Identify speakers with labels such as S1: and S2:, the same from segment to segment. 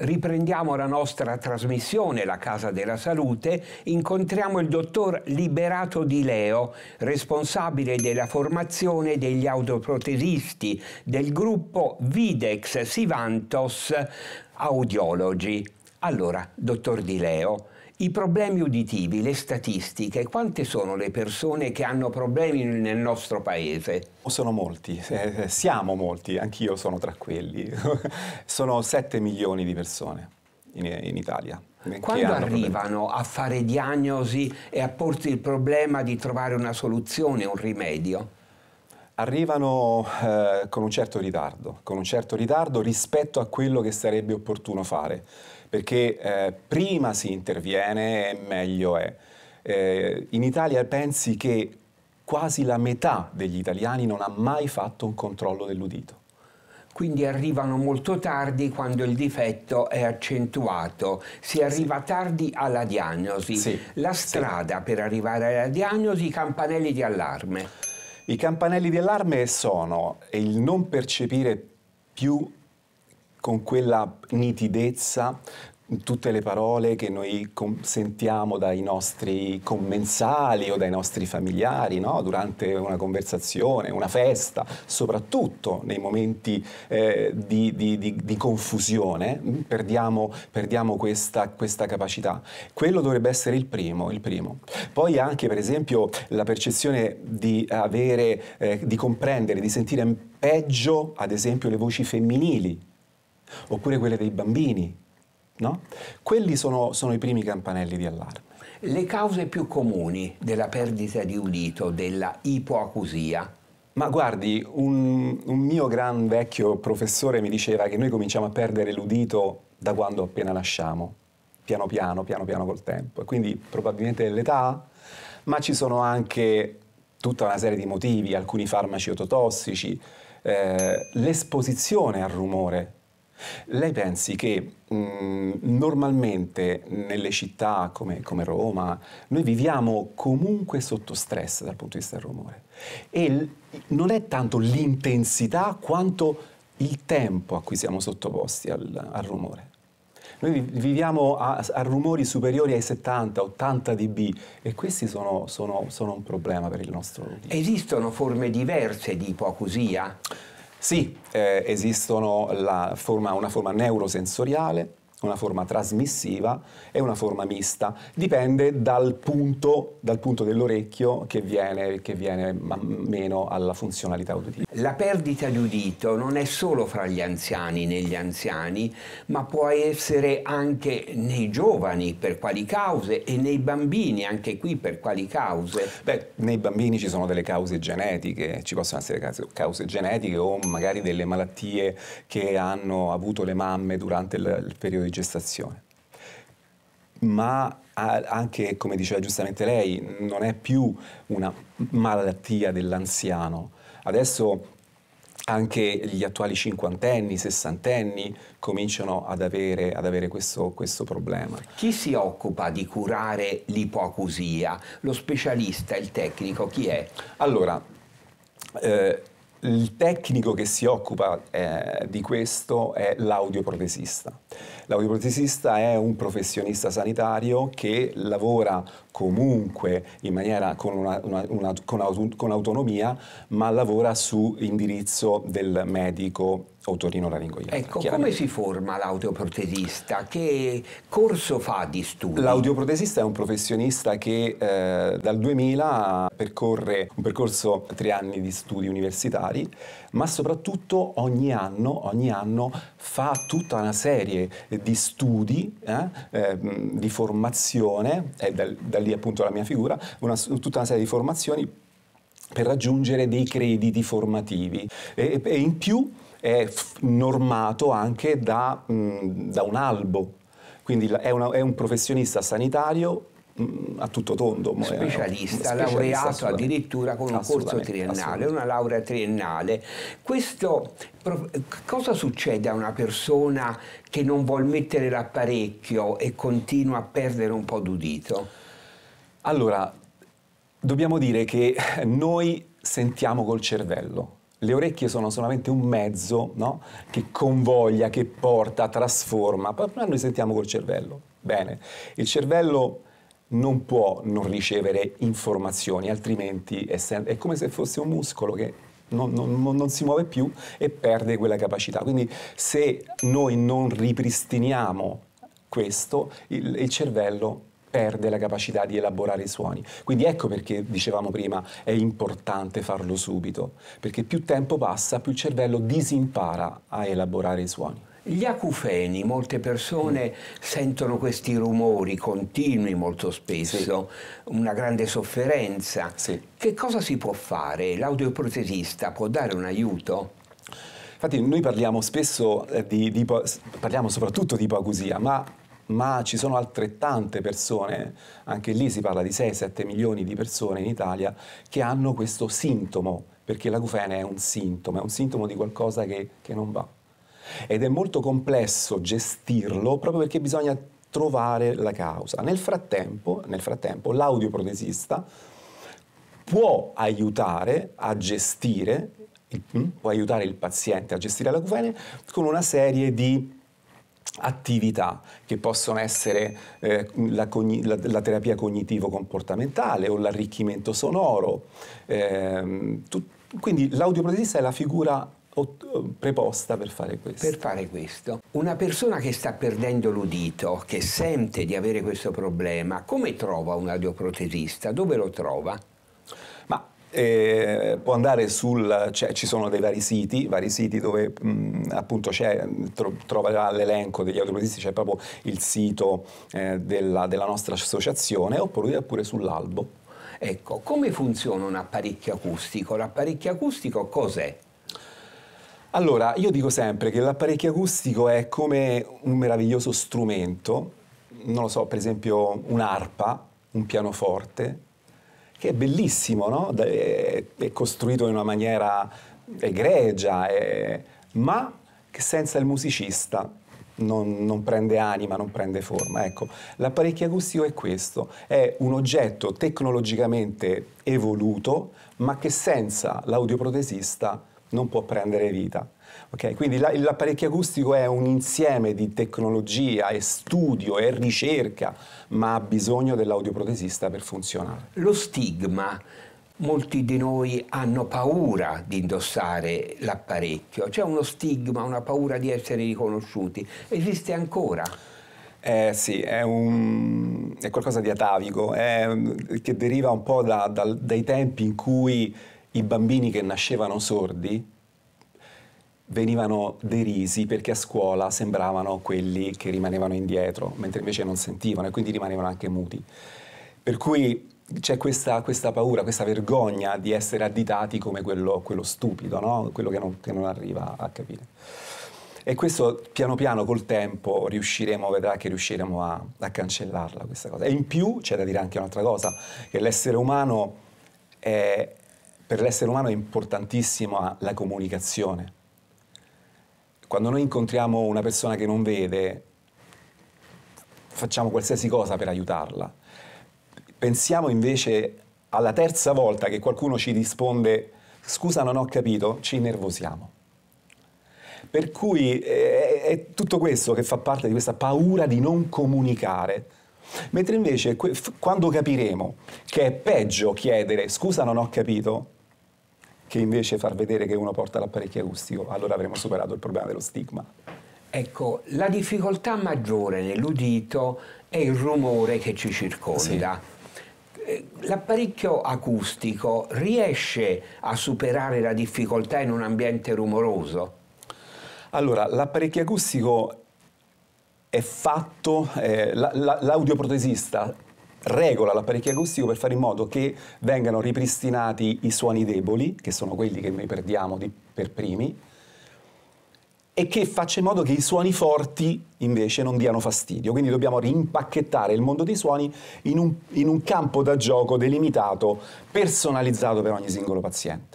S1: Riprendiamo la nostra trasmissione La Casa della Salute, incontriamo il dottor Liberato Di Leo, responsabile della formazione degli autoprotesisti del gruppo Videx Sivantos Audiologi. Allora, dottor Di Leo, i problemi uditivi, le statistiche, quante sono le persone che hanno problemi nel nostro paese? Sono molti, eh, eh,
S2: siamo molti, anch'io sono tra quelli. sono 7 milioni di persone
S1: in, in Italia. Quando arrivano problemi? a fare diagnosi e a porsi il problema di trovare una soluzione, un rimedio? arrivano eh,
S2: con un certo ritardo, con un certo ritardo rispetto a quello che sarebbe opportuno fare perché eh, prima si interviene e meglio è. Eh, in Italia pensi che quasi la metà degli italiani non ha mai fatto un controllo
S1: dell'udito. Quindi arrivano molto tardi quando il difetto è accentuato, si arriva sì. tardi alla diagnosi. Sì. La strada sì. per arrivare alla diagnosi, i campanelli di allarme. I campanelli di allarme sono il
S2: non percepire più con quella nitidezza tutte le parole che noi sentiamo dai nostri commensali o dai nostri familiari no? durante una conversazione, una festa, soprattutto nei momenti eh, di, di, di, di, confusione, mm, perdiamo, perdiamo questa, questa, capacità. Quello dovrebbe essere il primo, il primo, Poi anche per esempio la percezione di avere, eh, di comprendere, di sentire peggio ad esempio le voci femminili oppure quelle dei bambini.
S1: No? Quelli sono, sono i primi campanelli di allarme. Le cause più comuni della perdita di udito, della ipoacusia,
S2: ma guardi, un, un, mio gran vecchio professore mi diceva che noi cominciamo a perdere l'udito da quando appena nasciamo, piano piano, piano piano col tempo. quindi probabilmente l'età, ma ci sono anche tutta una serie di motivi, alcuni farmaci ototossici, eh, l'esposizione al rumore lei pensi che mh, mm, normalmente nelle città come, come, Roma noi viviamo comunque sotto stress dal punto di vista del rumore e l- non è tanto l'intensità quanto il tempo a cui siamo sottoposti al, al rumore. Noi viviamo a, a, rumori superiori ai 70-80 dB e questi sono, sono, sono un problema per il nostro... Esistono forme diverse di ipoacusia? Sì, eh, esistono forma, una forma neurosensoriale, una forma trasmissiva e una forma mista. Dipende dal punto, dal punto
S1: dell'orecchio che viene, che viene meno alla funzionalità uditiva. La perdita di udito non è solo fra gli anziani, negli anziani, ma può essere anche nei giovani per quali cause e nei bambini anche qui per quali cause? Beh, nei bambini ci sono delle cause genetiche, ci possono essere cause, cause genetiche
S2: o magari delle malattie che hanno avuto le mamme durante il, il periodo di gestazione. Ma anche, come diceva giustamente lei, non è più una malattia dell'anziano. Adesso anche gli attuali cinquantenni, sessantenni cominciano ad avere, ad avere questo,
S1: questo, problema. Chi si occupa di curare l'ipoacusia? Lo specialista, il tecnico, chi è? Allora, eh, il tecnico
S2: che si occupa eh, di questo è l'audioprotesista. L'audioprotesista è un professionista sanitario che lavora comunque in maniera con, una, una, una, con, auto, con autonomia, ma lavora su indirizzo
S1: del medico Otorino-laringoiatra. Ecco, come si forma l'audioprotesista? Che corso fa di studio? L'audioprotesista è un professionista che eh, dal
S2: 2000 percorre un percorso tre anni di studi universitari, ma soprattutto ogni anno, ogni anno fa tutta una serie di studi, eh, eh, di formazione, è da, da, lì appunto la mia figura, una, tutta una serie di formazioni per raggiungere dei crediti formativi e, e in più è normato anche da, mh, da un albo, quindi è, una, è un professionista sanitario a tutto tondo. Specialista, specialista laureato addirittura
S1: con un corso triennale, una laurea triennale. Questo, cosa succede a una persona che non vuol mettere l'apparecchio e continua a perdere un po' d'udito? Allora,
S2: dobbiamo dire che noi sentiamo col cervello, le orecchie sono solamente un mezzo no? che convoglia, che porta, trasforma, poi noi sentiamo col cervello. Bene, il cervello non può non ricevere informazioni, altrimenti è, è come se fosse un muscolo che non, non, non, si muove più e perde quella capacità. Quindi se noi non ripristiniamo questo, il, il cervello perde la capacità di elaborare i suoni. Quindi ecco perché dicevamo prima è importante farlo subito, perché più tempo passa, più il
S1: cervello disimpara a elaborare i suoni. Gli acufeni, molte persone mm. sentono questi rumori continui molto spesso, sì. una grande sofferenza. Sì. Che cosa si può fare? L'audioprotesista può dare un aiuto? Infatti noi parliamo spesso eh, di, di parliamo soprattutto di ipoacusia, ma
S2: ma ci sono altrettante persone, anche lì si parla di 6-7 milioni di persone in Italia, che hanno questo sintomo, perché l'acufene è un sintomo, è un sintomo di qualcosa che, che non va. Ed è molto complesso gestirlo proprio perché bisogna trovare la causa. Nel frattempo, nel frattempo l'audioprotesista può aiutare a gestire, mm, può aiutare il paziente a gestire l'acufene con una serie di attività che possono essere eh, la, la, la, terapia cognitivo-comportamentale o l'arricchimento sonoro. Eh, tu, quindi l'audioprotesista è la figura preposta per fare questo. Per fare questo.
S1: Una persona che sta perdendo l'udito, che sente di avere questo problema, come trova un audioprotesista? Dove lo trova? Ma eh, può andare sul, cioè, ci sono dei vari siti,
S2: vari siti dove mh, appunto c'è, tro, troverà l'elenco degli automobilisti, c'è proprio il
S1: sito eh, della, della, nostra associazione, oppure, pure sull'albo. Ecco, come funziona un apparecchio acustico? L'apparecchio acustico cos'è? Allora, io dico sempre che l'apparecchio acustico è come un meraviglioso strumento,
S2: non lo so, per esempio un'arpa, un pianoforte, che è bellissimo, no? è, costruito in una maniera egregia, è, ma che senza il musicista non, non, prende anima, non prende forma. Ecco, l'apparecchio acustico è questo, è un oggetto tecnologicamente evoluto, ma che senza l'audioprotesista non può prendere vita. Okay? Quindi la, l'apparecchio acustico è un insieme di tecnologia e
S1: studio e ricerca, ma ha bisogno dell'audioprotesista per funzionare. Lo stigma molti di noi hanno paura di indossare l'apparecchio, c'è uno stigma, una paura di essere riconosciuti, esiste ancora? Eh sì, è, un, è qualcosa di atavico, è, che deriva un po'
S2: da, da, dai tempi in cui i bambini che nascevano sordi venivano derisi perché a scuola sembravano quelli che rimanevano indietro, mentre invece non sentivano e quindi rimanevano anche muti. Per cui c'è questa, questa paura, questa vergogna di essere additati come quello, quello stupido, no? quello che non, che non arriva a capire. E questo piano piano col tempo riusciremo, vedrà che riusciremo a, a, cancellarla questa cosa. E in più c'è da dire anche un'altra cosa, che l'essere umano è, per l'essere umano è importantissima ah, la comunicazione. Quando noi incontriamo una persona che non vede, facciamo qualsiasi cosa per aiutarla. Pensiamo invece alla terza volta che qualcuno ci risponde scusa non ho capito, ci innervosiamo. Per cui eh, è, è, tutto questo che fa parte di questa paura di non comunicare. Mentre invece quando capiremo che è peggio chiedere scusa non ho capito, che invece far vedere che uno porta l'apparecchio acustico,
S1: allora avremo superato il problema dello stigma. Ecco, la difficoltà maggiore nell'udito è il rumore che ci circonda. Sì eh, l'apparecchio acustico riesce a superare la difficoltà in un ambiente rumoroso? Allora, l'apparecchio acustico è fatto,
S2: eh, l'audioprotesista la, la, regola l'apparecchio acustico per fare in modo che vengano ripristinati i suoni deboli, che sono quelli che noi perdiamo di, per primi, e che faccia in modo che i suoni forti invece non diano fastidio. Quindi dobbiamo rimpacchettare il mondo dei suoni in un, in un campo da gioco delimitato,
S1: personalizzato per ogni singolo paziente.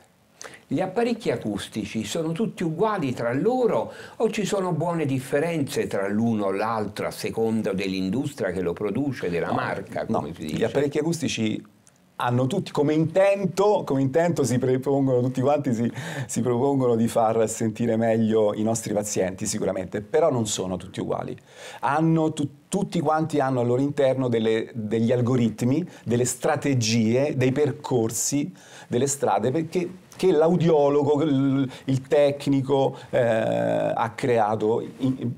S1: Gli apparecchi acustici sono tutti uguali tra loro o ci sono buone differenze tra l'uno o l'altro a seconda dell'industria che lo produce, della no, marca? No. Gli apparecchi acustici hanno
S2: tutti come intento, come intento si propongono tutti quanti, si, si propongono di far sentire meglio i nostri pazienti sicuramente, però non sono tutti uguali. Hanno tutti tutti quanti hanno al loro interno delle, degli algoritmi, delle strategie, dei percorsi, delle strade, perché che l'audiologo, il tecnico
S1: eh, ha creato,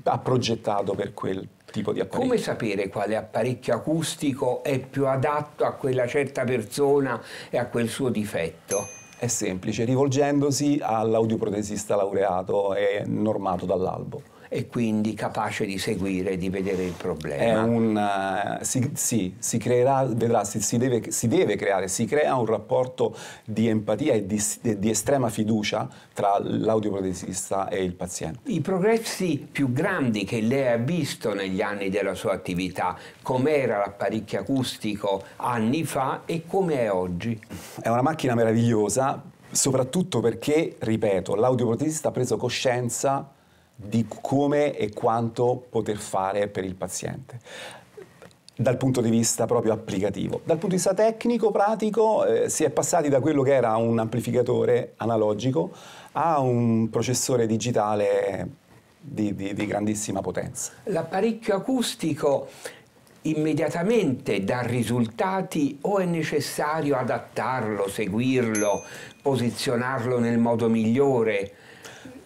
S1: ha progettato per quel tipo di apparecchio. Come sapere quale apparecchio acustico è più adatto a quella certa persona e a quel suo difetto? È semplice, rivolgendosi all'audioprotesista
S2: laureato e normato dall'albo e quindi capace di seguire, di vedere il problema. Un, uh, si, sì, si creerà, vedrà, si, si, deve, si, deve, creare, si crea un rapporto di empatia e di, di estrema fiducia tra l'audioprotesista
S1: e il paziente. I progressi più grandi che lei ha visto negli anni della sua attività, com'era l'apparecchio acustico anni fa e come è oggi? È una macchina meravigliosa, soprattutto perché, ripeto, l'audioprotesista ha
S2: preso coscienza di come e quanto poter fare per il paziente dal punto di vista proprio applicativo. Dal punto di vista tecnico, pratico, eh, si è passati da quello che era un amplificatore analogico a un processore digitale di, di, di grandissima potenza.
S1: L'apparecchio acustico immediatamente dà risultati o è necessario adattarlo, seguirlo, posizionarlo nel modo migliore?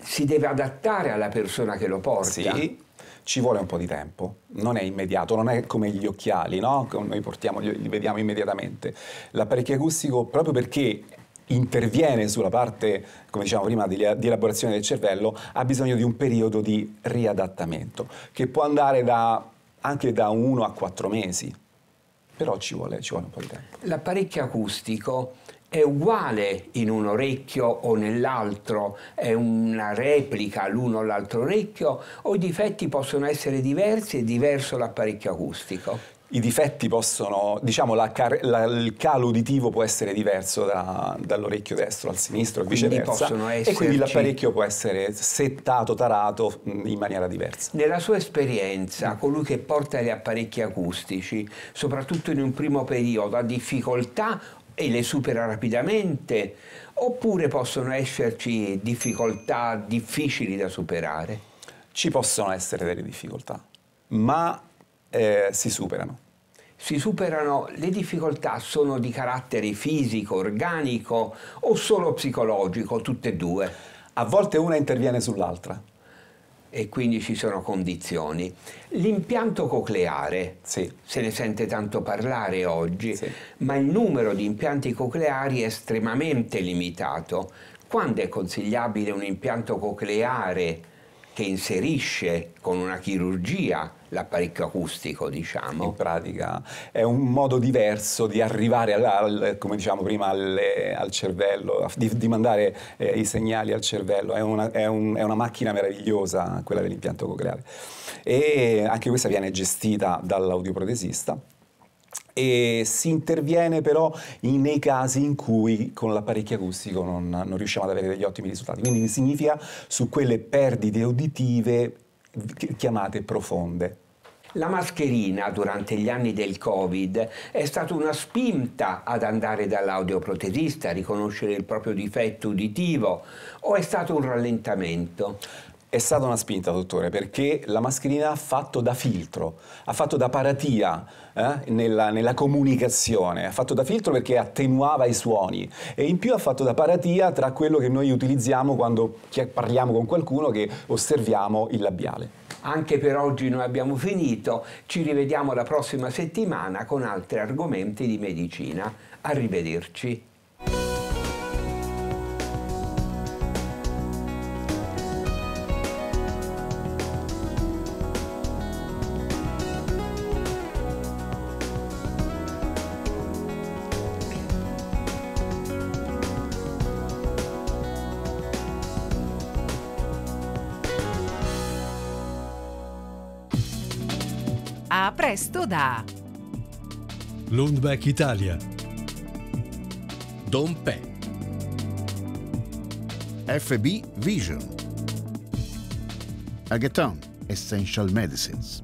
S1: si deve adattare alla persona che lo porta. Sì, ci vuole un po' di tempo, non è
S2: immediato, non è come gli occhiali, no? Noi portiamo, li vediamo immediatamente. L'apparecchio acustico, proprio perché interviene sulla parte, come diciamo prima, di, di, elaborazione del cervello, ha bisogno di un periodo di riadattamento, che può andare da, anche da 1 a 4 mesi,
S1: però ci vuole, ci vuole un po' di tempo. L'apparecchio acustico è uguale in un orecchio o nell'altro, è una replica l'uno o l'altro orecchio o i difetti possono essere diversi e diverso l'apparecchio acustico? i difetti possono, diciamo, la la, il calo uditivo può
S2: essere diverso da, dall'orecchio destro al sinistro e viceversa. Possono Esserci... E quindi l'apparecchio può essere
S1: settato, tarato mm, in maniera diversa. Nella sua esperienza, colui che porta gli apparecchi acustici, soprattutto in un primo periodo, ha difficoltà e le supera rapidamente, oppure possono esserci difficoltà difficili da superare? Ci possono essere delle difficoltà, ma eh, si superano. Si superano le difficoltà sono di carattere fisico, organico o solo psicologico, tutte e due? A volte una interviene sull'altra e quindi ci sono condizioni. L'impianto cocleare, sì. se ne sente tanto parlare oggi, sì. ma il numero di impianti cocleari è estremamente limitato. Quando è consigliabile un impianto cocleare che inserisce con una chirurgia l'apparecchio acustico, diciamo. In pratica è un modo diverso di arrivare, alla, al, come
S2: diciamo prima, alle, al cervello, di, di mandare eh, i segnali al cervello. È una, è, un, è una, macchina meravigliosa quella dell'impianto cocleare. E anche questa viene gestita dall'audioprotesista e si interviene però in, nei casi in cui con l'apparecchio acustico non, non riusciamo ad avere degli ottimi risultati. Quindi significa su quelle perdite uditive chiamate profonde.
S1: La mascherina durante gli anni del Covid è stata una spinta ad andare dall'audioprotesista a riconoscere il proprio difetto uditivo o è stato un rallentamento? È stata una spinta, dottore, perché la mascherina ha fatto da filtro, ha
S2: fatto da paratia eh, nella, nella, comunicazione, ha fatto da filtro perché attenuava i suoni e in più ha fatto da paratia tra quello che noi utilizziamo quando parliamo
S1: con qualcuno che osserviamo il labiale. Anche per oggi noi abbiamo finito, ci rivediamo la prossima settimana con altri argomenti di medicina. Arrivederci.
S2: A presto da Lundbeck Italia. Don Pe. FB Vision. Agaton Essential Medicines.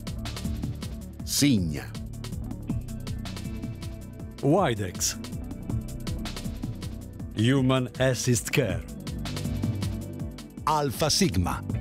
S2: Signa. Widex. Human Assist Care. Alfa Sigma.